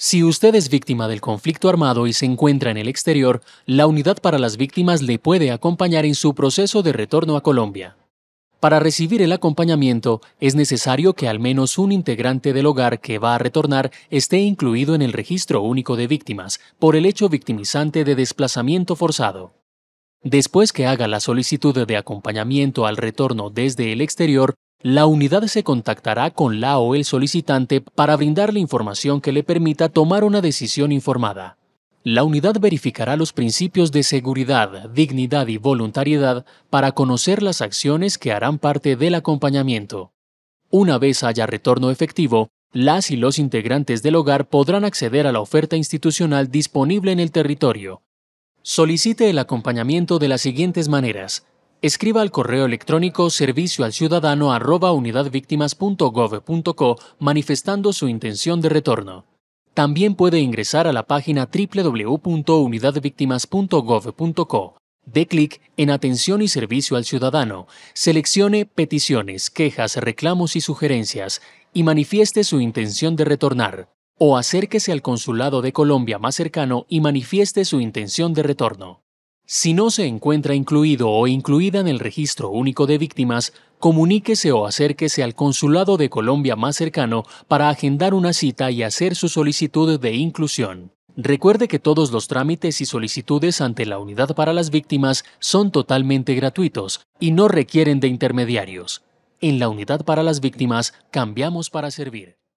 Si usted es víctima del conflicto armado y se encuentra en el exterior, la Unidad para las Víctimas le puede acompañar en su proceso de retorno a Colombia. Para recibir el acompañamiento, es necesario que al menos un integrante del hogar que va a retornar esté incluido en el Registro Único de Víctimas por el hecho victimizante de desplazamiento forzado. Después que haga la solicitud de acompañamiento al retorno desde el exterior, la unidad se contactará con la o el solicitante para brindarle información que le permita tomar una decisión informada. La unidad verificará los principios de seguridad, dignidad y voluntariedad para conocer las acciones que harán parte del acompañamiento. Una vez haya retorno efectivo, las y los integrantes del hogar podrán acceder a la oferta institucional disponible en el territorio. Solicite el acompañamiento de las siguientes maneras Escriba al correo electrónico servicio arroba manifestando su intención de retorno. También puede ingresar a la página www.unidadvictimas.gov.co. De clic en Atención y Servicio al Ciudadano, seleccione Peticiones, quejas, reclamos y sugerencias y manifieste su intención de retornar. O acérquese al Consulado de Colombia más cercano y manifieste su intención de retorno. Si no se encuentra incluido o incluida en el registro único de víctimas, comuníquese o acérquese al Consulado de Colombia más cercano para agendar una cita y hacer su solicitud de inclusión. Recuerde que todos los trámites y solicitudes ante la Unidad para las Víctimas son totalmente gratuitos y no requieren de intermediarios. En la Unidad para las Víctimas cambiamos para servir.